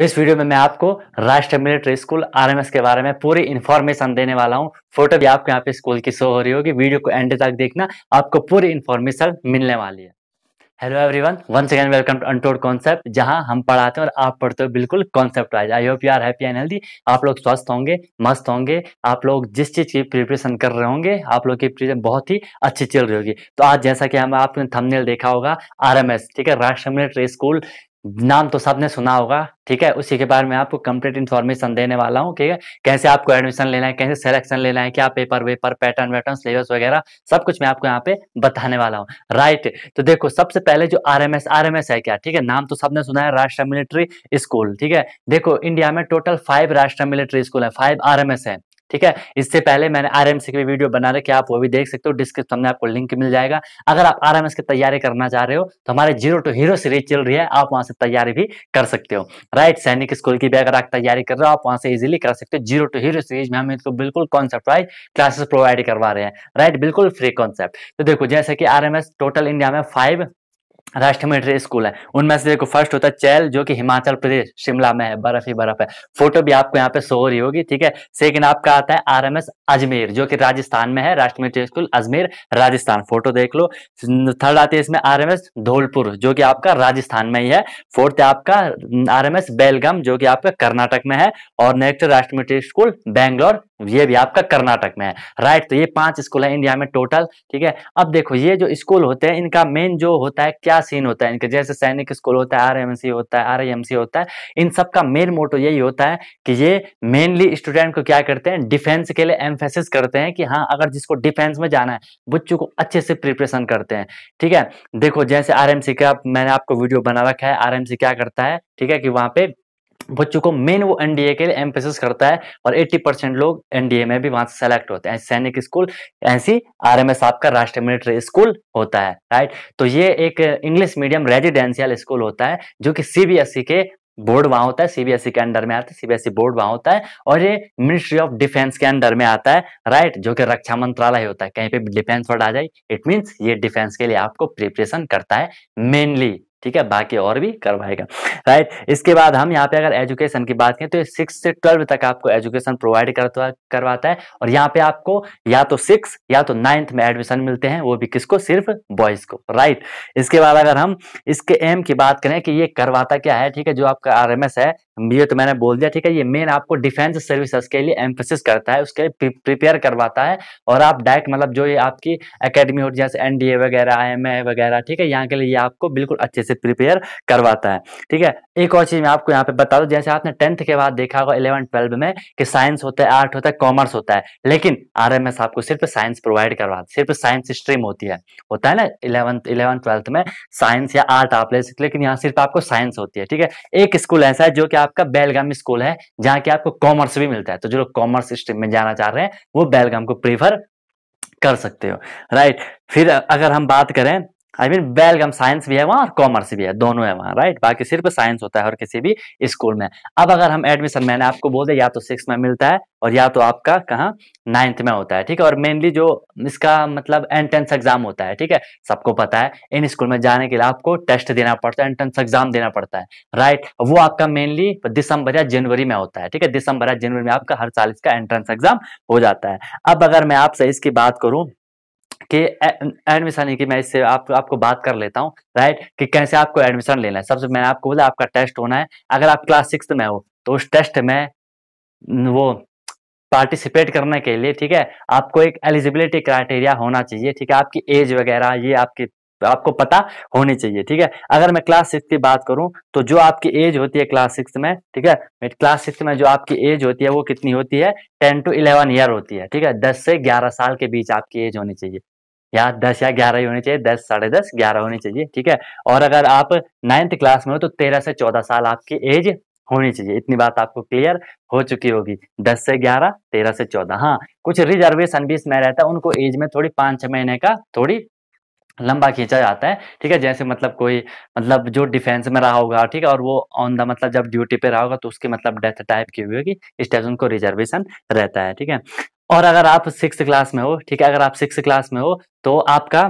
तो इस वीडियो में मैं आपको राष्ट्रीय मिलिट्री स्कूल आरएमएस के बारे में पूरी इन्फॉर्मेशन देने वाला हूँ फोटो भी आपके यहाँ पे स्कूल की शो हो रही होगी वीडियो को एंड तक देखना आपको पूरी इन्फॉर्मेशन मिलने वाली है hello everyone once again welcome to untold concept जहां हम पढ़ाते हैं और आप पढ़ते हो बिल्कुल concept wise I hope you are happy and healthy आप लोग स्वस्थ होंगे मस्त होंगे आप लोग जिस चीज़ की प्रिपरेशन कर रहे होंगे आप लोग की प्रिपरेशन बहुत ही अच्छी चल रही होगी तो आज जैसा कि हम आपने थंबनेल देखा होगा आर ठीक है राष्ट्रीय मिलिट्री स्कूल नाम तो सबने सुना होगा ठीक है उसी के बारे में आपको कंप्लीट इन्फॉर्मेशन देने वाला हूँ ठीक है कैसे आपको एडमिशन लेना है कैसे सिलेक्शन लेना है क्या पेपर वेपर पैटर्न वैटर्न सिलेबस वगैरह सब कुछ मैं आपको यहाँ पे बताने वाला हूँ राइट तो देखो सबसे पहले जो R M S R M S है क्या ठीक है नाम तो सबने सुना है राष्ट्रीय मिलिट्री स्कूल ठीक है देखो इंडिया में total five Rashtriya Military School है फाइव आर एम एस है ठीक है इससे पहले मैंने आर की वीडियो बना रखी आप वो भी देख सकते हो डिस्क्रिप्शन में आपको लिंक मिल जाएगा अगर आप आर की तैयारी करना चाह रहे हो तो हमारे जीरो टू हीरो सीरीज चल रही है आप वहां से तैयारी भी कर सकते हो राइट सैनिक स्कूल की भी अगर आप तैयारी कर रहे हो आप वहां से इजिली कर सकते हो जीरो टू हीरो सीरीज में हम इसको बिल्कुल कॉन्सेप्ट वाइज क्लासेस प्रोवाइड करवा रहे हैं राइट बिल्कुल फ्री कॉन्सेप्ट तो देखो जैसे कि आर टोटल इंडिया में फाइव राष्ट्रीय मिलिट्री स्कूल है उनमें से देखो फर्स्ट होता है चैल जो कि हिमाचल प्रदेश शिमला में है बर्फ ही बर्फ है फोटो भी आपको यहाँ पे सो रही होगी ठीक है सेकंड आपका आता है आरएमएस अजमेर जो कि राजस्थान में है Rashtriya Military School Ajmer Rajasthan photo देख लो थर्ड आती है इसमें आर धौलपुर जो की आपका राजस्थान में ही है फोर्थ आपका आर एम बेलगम जो की आपका कर्नाटक में है और नेक्स्ट राष्ट्रीय मिलिट्री स्कूल बैंगलोर ये भी आपका कर्नाटक में है राइट तो ये पांच स्कूल है इंडिया में टोटल ठीक है अब देखो ये जो स्कूल होते हैं इनका मेन जो होता है क्या सीन होता है इनका जैसे सैनिक स्कूल होता है आरएमसी होता है आरएमसी होता है इन सब का मेन मोटो यही होता है कि ये मेनली स्टूडेंट को क्या करते हैं डिफेंस के लिए एम्फेसिस करते हैं कि हाँ अगर जिसको डिफेंस में जाना है बच्चों को अच्छे से प्रिपरेशन करते हैं ठीक है देखो जैसे आर का मैंने आपको वीडियो बना रखा है आर क्या करता है ठीक है कि वहां पे बच्चों को मेन वो एनडीए के लिए एम्पेसिस करता है और 80 परसेंट लोग एनडीए में भी वहां से सेलेक्ट होते हैं सैनिक स्कूल ऐसी आरएमएस आपका राष्ट्रीय मिलिट्री स्कूल होता है राइट तो ये एक इंग्लिश मीडियम रेजिडेंशियल स्कूल होता है जो कि सीबीएसई e के बोर्ड वहां होता है सीबीएसई e के अंडर में आता है सीबीएसई बोर्ड वहां होता है और ये मिनिस्ट्री ऑफ डिफेंस के अंडर में आता है राइट जो कि रक्षा मंत्रालय होता है कहीं पे डिफेंस वर्ड आ जाए इट मीन्स ये डिफेंस के लिए आपको प्रिपरेशन करता है मेनली ठीक है बाकी और भी करवाएगा राइट इसके बाद हम यहाँ पे अगर एजुकेशन की बात करें तो सिक्स से ट्वेल्व तक आपको एजुकेशन प्रोवाइड करवाता है और यहाँ पे आपको या तो सिक्स या तो नाइन्थ में एडमिशन मिलते हैं वो भी किसको सिर्फ बॉयज को राइट इसके बाद अगर हम इसके एम की बात करें कि ये करवाता क्या है ठीक है जो आपका आर है ये तो मैंने बोल दिया ठीक है ये मेन आपको डिफेंस सर्विसेज के लिए एम्फोसिस करता है उसके लिए प्रिपेयर करवाता है और आप डायरेक्ट मतलब जो ये आपकी एकेडमी होती है जैसे एनडीए वगैरह आई वगैरह ठीक है यहाँ के लिए आपको बिल्कुल अच्छे से प्रिपेयर करवाता है ठीक है एक और चीज़ मैं आपको यहाँ पे बता दू जैसे आपने टेंथ के बाद देखा होगा इलेवन ट्वेल्व में कि साइंस होता है आर्ट होता है कॉमर्स होता है लेकिन आर आपको सिर्फ साइंस प्रोवाइड करवा सिर्फ साइंस स्ट्रीम होती है होता है ना इलेवंथ इलेवन ट्वेल्थ में साइंस या आर्ट आप ले सकते लेकिन यहाँ सिर्फ आपको साइंस होती है ठीक है एक स्कूल ऐसा है जो कि आप आपका बेलगाम स्कूल है जहाँ की आपको कॉमर्स भी मिलता है तो जो लोग कॉमर्स स्ट्रीम में जाना चाह रहे हैं वो बेलगाम को प्रेफर कर सकते हो राइट फिर अगर हम बात करें आई मीन वेलकम साइंस भी है वहाँ और कॉमर्स भी है दोनों है वहाँ राइट बाकी सिर्फ साइंस होता है और किसी भी स्कूल में अब अगर हम एडमिशन मैंने आपको बोल दिया या तो सिक्स में मिलता है और या तो आपका कहाँ नाइन्थ में होता है ठीक है और मेनली जो इसका मतलब एंट्रेंस एग्जाम होता है ठीक है सबको पता है इन स्कूल में जाने के लिए आपको टेस्ट देना पड़ता है एंट्रेंस एग्जाम देना पड़ता है राइट वो आपका मेनली दिसंबर या जनवरी में होता है ठीक है दिसंबर या जनवरी में आपका हर साल इसका एंट्रेंस एग्जाम हो जाता है अब अगर मैं आपसे इसकी बात करूँ कि एडमिशन की कि मैं इससे आप, आपको बात कर लेता हूँ राइट कि कैसे आपको एडमिशन लेना है सबसे मैंने आपको बोला आपका टेस्ट होना है अगर आप क्लास सिक्स में हो तो उस टेस्ट में वो पार्टिसिपेट करने के लिए ठीक है आपको एक एलिजिबिलिटी क्राइटेरिया होना चाहिए ठीक है आपकी एज वगैरह ये आपकी आपको पता होनी चाहिए ठीक है अगर मैं क्लास सिक्स की बात करूं तो जो आपकी एज होती है क्लास सिक्स में ठीक है क्लास सिक्स में जो आपकी एज होती है वो कितनी होती है टेन टू इलेवन ईयर होती है ठीक है दस से ग्यारह साल के बीच आपकी एज होनी चाहिए या दस या ग्यारह ही होनी चाहिए दस साढ़े दस ग्यारह होनी चाहिए ठीक है और अगर आप नाइन्थ क्लास में हो तो तेरह से चौदह साल आपकी एज होनी चाहिए इतनी बात आपको क्लियर हो चुकी होगी दस से ग्यारह तेरह से चौदह हाँ कुछ रिजर्वेशन भी इसमें रहता है उनको एज में थोड़ी पाँच छह महीने का थोड़ी लंबा खींचा जाता है ठीक है जैसे मतलब कोई मतलब जो डिफेंस में रहा होगा ठीक है और वो ऑन द मतलब जब ड्यूटी पे रहा होगा तो उसके मतलब डेथ टाइप की हुई होगी टाइप उनको रिजर्वेशन रहता है ठीक है और अगर आप सिक्स क्लास में हो ठीक है अगर आप सिक्स क्लास में हो तो आपका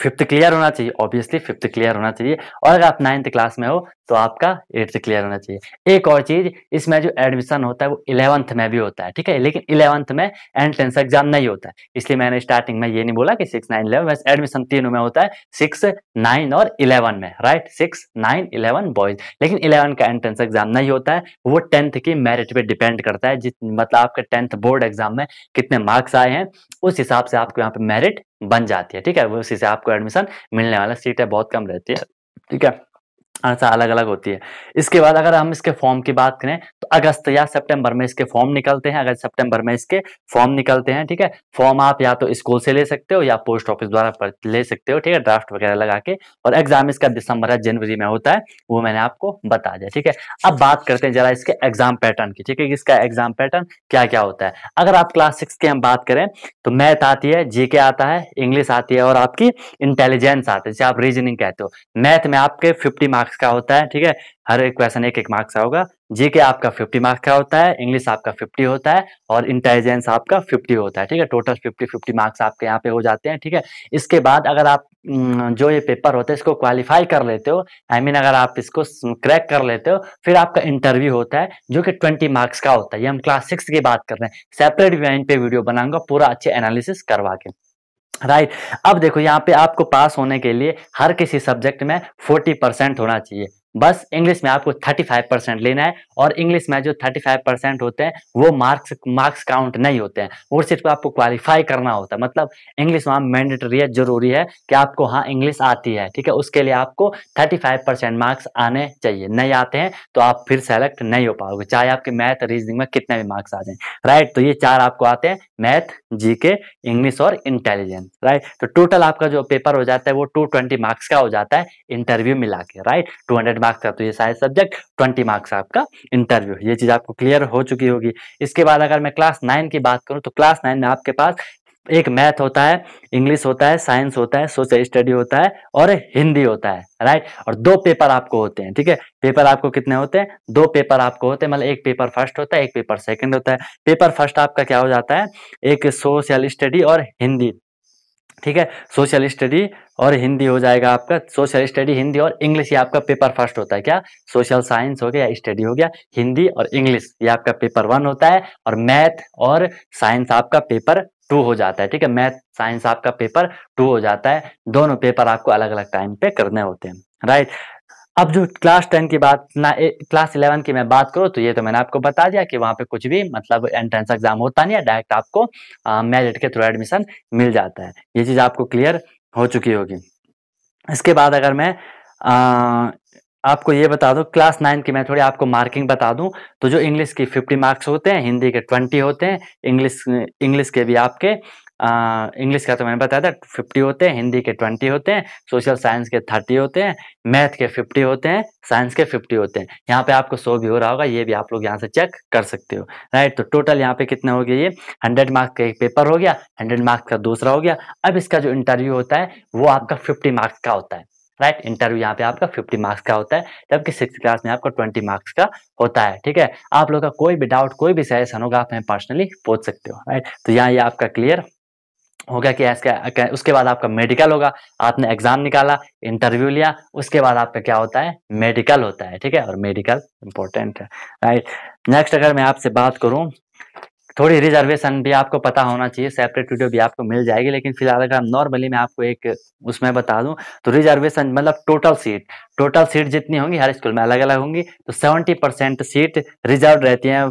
फिफ्थ क्लियर होना चाहिए ऑब्वियसली फिफ्थ क्लियर होना चाहिए और अगर आप नाइन्थ क्लास में हो तो आपका एट्थ क्लियर होना चाहिए एक और चीज़ इसमें जो एडमिशन होता है वो इलेवंथ में भी होता है ठीक है लेकिन इलेवंथ में एंट्रेंस एग्जाम नहीं होता है इसलिए मैंने स्टार्टिंग में ये नहीं बोला कि सिक्स नाइन इलेवन वैसे एडमिशन तीनों में होता है सिक्स नाइन और इलेवन में right six nine eleven boys लेकिन इलेवन का एंट्रेंस एग्जाम नहीं होता है वो टेंथ की मेरिट पर डिपेंड करता है जिस मतलब आपके टेंथ बोर्ड एग्जाम में कितने मार्क्स आए हैं उस हिसाब से आपको यहाँ पे मेरिट बन जाती है ठीक है उसी से आपको एडमिशन मिलने वाला सीटें बहुत कम रहती है ठीक है आंसर अलग अलग होती है इसके बाद अगर हम इसके फॉर्म की बात करें तो अगस्त या सितंबर में इसके फॉर्म निकलते हैं अगस्त सितंबर में इसके फॉर्म निकलते हैं ठीक है फॉर्म आप या तो स्कूल से ले सकते हो या पोस्ट ऑफिस द्वारा ले सकते हो ठीक है ड्राफ्ट वगैरह लगा के और एग्जाम इसका दिसंबर या जनवरी में होता है वो मैंने आपको बता दिया ठीक है अब बात करते हैं जरा इसके एग्जाम पैटर्न की ठीक है इसका एग्जाम पैटर्न क्या क्या होता है अगर आप क्लास सिक्स की हम बात करें तो मैथ आती है जीके आता है इंग्लिश आती है और आपकी इंटेलिजेंस आती है जैसे आप रीजनिंग कहते हो मैथ में आपके फिफ्टी मार्क्स मार्क्स का होता है ठीक है हर एक क्वेश्चन एक एक मार्क्स का होगा जीके आपका फिफ्टी मार्क्स का होता है इंग्लिश आपका फिफ्टी होता है और इंटेलिजेंस आपका फिफ्टी होता है ठीक है टोटल फिफ्टी फिफ्टी मार्क्स आपके यहाँ पे हो जाते हैं ठीक है इसके बाद अगर आप हम्म, जो ये पेपर होता है इसको क्वालिफाई कर लेते हो आई I मीन mean, अगर आप इसको क्रैक कर लेते हो फिर आपका इंटरव्यू होता है जो कि ट्वेंटी मार्क्स का होता है ये हम क्लास सिक्स की बात कर रहे हैं सेपरेट मैं पे वीडियो बनाऊंगा पूरा अच्छे एनालिसिस करवा के राइट right. अब देखो यहाँ पे आपको पास होने के लिए हर किसी सब्जेक्ट में फोर्टी परसेंट होना चाहिए बस इंग्लिश में आपको 35 परसेंट लेना है और इंग्लिश में जो 35 परसेंट होते हैं वो मार्क्स मार्क्स काउंट नहीं होते हैं और सिर्फ आपको क्वालिफाई करना होता है मतलब इंग्लिश वहाँ मैंडेटरी है जरूरी है कि आपको हाँ इंग्लिश आती है ठीक है उसके लिए आपको 35 परसेंट मार्क्स आने चाहिए नहीं आते हैं तो आप फिर सेलेक्ट नहीं हो पाओगे चाहे आपके मैथ रीजनिंग में कितने भी मार्क्स आ जाए राइट तो ये चार आपको आते हैं मैथ जी इंग्लिश और इंटेलिजेंस राइट तो टोटल आपका जो पेपर हो जाता है वो टू मार्क्स का हो जाता है इंटरव्यू मिला के राइट टू हंड्रेड मार्क्स का तो ये सारे सब्जेक्ट ट्वेंटी मार्क्स आपका इंटरव्यू ये चीज़ आपको क्लियर हो चुकी होगी इसके बाद अगर मैं क्लास नाइन की बात करूँ तो क्लास नाइन में आपके पास एक मैथ होता है इंग्लिश होता है साइंस होता है सोशल स्टडी होता है और हिंदी होता है राइट और दो पेपर आपको होते हैं ठीक है पेपर आपको कितने होते हैं दो पेपर आपको होते हैं मतलब एक पेपर फर्स्ट होता है एक पेपर सेकंड होता है पेपर फर्स्ट आपका क्या हो जाता है एक सोशल स्टडी और हिंदी ठीक है सोशल स्टडी और हिंदी हो जाएगा आपका सोशल स्टडी हिंदी और इंग्लिश ये आपका पेपर फर्स्ट होता है क्या सोशल साइंस हो गया स्टडी हो गया हिंदी और इंग्लिश ये आपका पेपर वन होता है और मैथ और साइंस आपका पेपर टू हो जाता है ठीक है मैथ साइंस आपका पेपर टू हो जाता है दोनों पेपर आपको अलग अलग टाइम पे करने होते हैं राइट अब जो क्लास टेन की बात ना ए, क्लास इलेवन की मैं बात करूँ तो ये तो मैंने आपको बता दिया कि वहाँ पे कुछ भी मतलब एंट्रेंस एग्जाम होता नहीं है डायरेक्ट आपको मेरिट के थ्रू एडमिशन मिल जाता है ये चीज़ आपको क्लियर हो चुकी होगी इसके बाद अगर मैं आ, आपको ये बता दूँ क्लास नाइन की मैं थोड़ी आपको मार्किंग बता दूँ तो जो इंग्लिश की फिफ्टी मार्क्स होते हैं हिंदी के ट्वेंटी होते हैं इंग्लिश इंग्लिश के भी आपके इंग्लिश का तो मैंने बताया था फिफ्टी होते हैं हिंदी के ट्वेंटी होते हैं सोशल साइंस के थर्टी होते हैं मैथ के फिफ्टी होते हैं साइंस के फिफ्टी होते हैं यहाँ पे आपको सो भी हो रहा होगा ये भी आप लोग यहाँ से चेक कर सकते हो राइट तो टोटल यहाँ पे कितना हो गया ये हंड्रेड मार्क्स का एक पेपर हो गया हंड्रेड मार्क्स का दूसरा हो गया अब इसका जो इंटरव्यू होता है वो आपका फिफ्टी मार्क्स का होता है राइट right? इंटरव्यू यहाँ पे आपका 50 मार्क्स का होता है जबकि सिक्स क्लास में आपका 20 मार्क्स का होता है ठीक है आप लोग का कोई भी डाउट कोई भी सजेशन होगा आप हमें पर्सनली पूछ सकते हो राइट right? तो यहाँ ये यह आपका क्लियर हो गया कि इसका उसके बाद आपका मेडिकल होगा आपने एग्जाम निकाला इंटरव्यू लिया उसके बाद आपका क्या होता है मेडिकल होता है ठीक है और मेडिकल इंपॉर्टेंट है राइट नेक्स्ट अगर मैं आपसे बात करूं थोड़ी रिजर्वेशन भी आपको पता होना चाहिए सेपरेट वीडियो भी आपको मिल जाएगी लेकिन फिलहाल अगर हम नॉर्मली मैं आपको एक उसमें बता दूं तो रिजर्वेशन मतलब टोटल सीट टोटल सीट जितनी होंगी हर स्कूल में अलग अलग होंगी तो 70 परसेंट सीट रिजर्व रहती हैं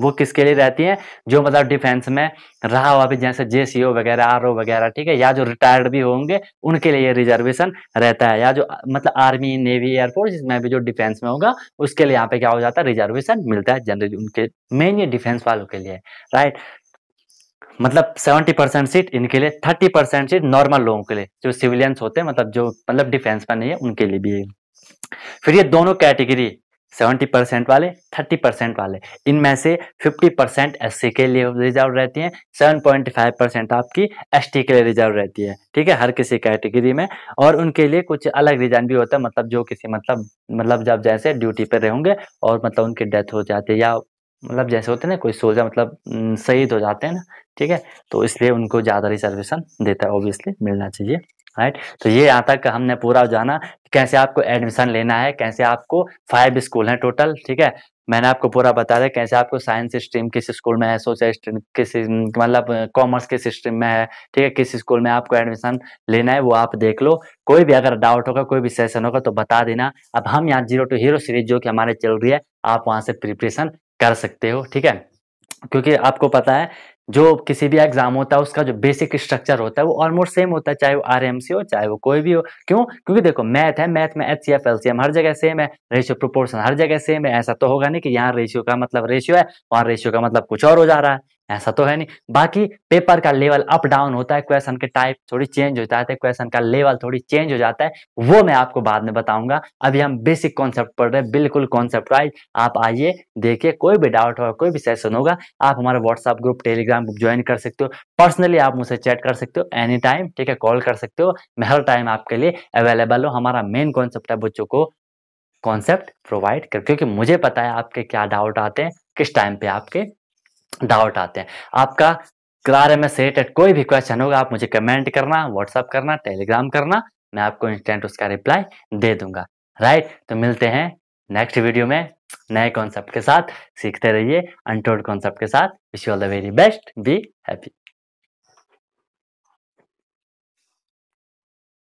वो किसके लिए रहती है जो मतलब डिफेंस में रहा हुआ भी जैसे जे सी ओ वगैरह आर ओ वगैरह ठीक है या जो रिटायर्ड भी होंगे उनके लिए रिजर्वेशन रहता है या जो मतलब आर्मी नेवी एयरफोर्स जिसमें भी जो डिफेंस में होगा उसके लिए यहाँ पे क्या हो जाता है रिजर्वेशन मिलता है जनरली उनके मेन ये डिफेंस वालों के लिए राइट मतलब सेवेंटी परसेंट सीट इनके लिए थर्टी परसेंट सीट नॉर्मल लोगों के लिए जो सिविलियंस होते हैं मतलब जो मतलब डिफेंस में नहीं है उनके लिए भी है फिर ये दोनों कैटेगरी सेवेंटी परसेंट वाले थर्टी परसेंट वाले इनमें से फिफ्टी परसेंट एस के लिए रिजर्व रहती हैं सेवन पॉइंट फाइव परसेंट आपकी एस के लिए रिजर्व रहती है ठीक है हर किसी कैटेगरी में और उनके लिए कुछ अलग रीजन भी होता है मतलब जो किसी मतलब मतलब जब जैसे ड्यूटी पर रहेंगे और मतलब उनकी डेथ हो जाती है या मतलब जैसे होते हैं ना कोई सोल्जर मतलब शहीद हो जाते हैं ना ठीक है तो इसलिए उनको ज़्यादा रिजर्वेशन देता है ऑब्वियसली मिलना चाहिए राइट तो ये यहाँ तक हमने पूरा जाना कैसे आपको एडमिशन लेना है कैसे आपको फाइव स्कूल हैं टोटल ठीक है मैंने आपको पूरा बता दिया कैसे आपको साइंस स्ट्रीम किस स्कूल में है सोशल स्ट्रीम किस मतलब कॉमर्स किस स्ट्रीम में है ठीक है किस स्कूल में आपको एडमिशन लेना है वो आप देख लो कोई भी अगर डाउट होगा कोई भी सेशन होगा तो बता देना अब हम यहाँ जीरो टू हीरो सीरीज जो कि हमारे चल रही है आप वहाँ से प्रिपरेशन कर सकते हो ठीक है क्योंकि आपको पता है जो किसी भी एग्जाम होता है उसका जो बेसिक स्ट्रक्चर होता है वो ऑलमोस्ट सेम होता है चाहे वो आर हो चाहे वो कोई भी हो क्यों क्योंकि देखो मैथ है मैथ में H C F L C M हर जगह सेम है रेशियो प्रोपोर्शन हर जगह सेम है ऐसा तो होगा नहीं कि यहाँ रेशियो का मतलब रेशियो है वहाँ रेशियो का मतलब कुछ और हो जा रहा है ऐसा तो है नहीं बाकी पेपर का लेवल अप डाउन होता है क्वेश्चन के टाइप थोड़ी चेंज हो जाते है क्वेश्चन का लेवल थोड़ी चेंज हो जाता है वो मैं आपको बाद में बताऊंगा अभी हम बेसिक कॉन्सेप्ट पढ़ रहे हैं बिल्कुल कॉन्सेप्ट वाइज आप आइए देखिए कोई भी डाउट होगा कोई भी सेशन होगा आप हमारा WhatsApp group Telegram group join कर सकते हो पर्सनली आप मुझसे चैट कर सकते हो एनी टाइम ठीक है कॉल कर सकते हो मैं हर टाइम आपके लिए अवेलेबल हूँ हमारा मेन कॉन्सेप्ट है बच्चों को कॉन्सेप्ट प्रोवाइड कर क्योंकि मुझे पता है आपके क्या डाउट आते हैं किस टाइम पे आपके डाउट आते हैं आपका क्लार एम एस रिलेटेड कोई भी क्वेश्चन होगा आप मुझे कमेंट करना व्हाट्सअप करना टेलीग्राम करना मैं आपको इंस्टेंट उसका रिप्लाई दे दूंगा राइट तो मिलते हैं नेक्स्ट वीडियो में नए कॉन्सेप्ट के साथ सीखते रहिए अनटोल्ड कॉन्सेप्ट के साथ wish you all the very best be happy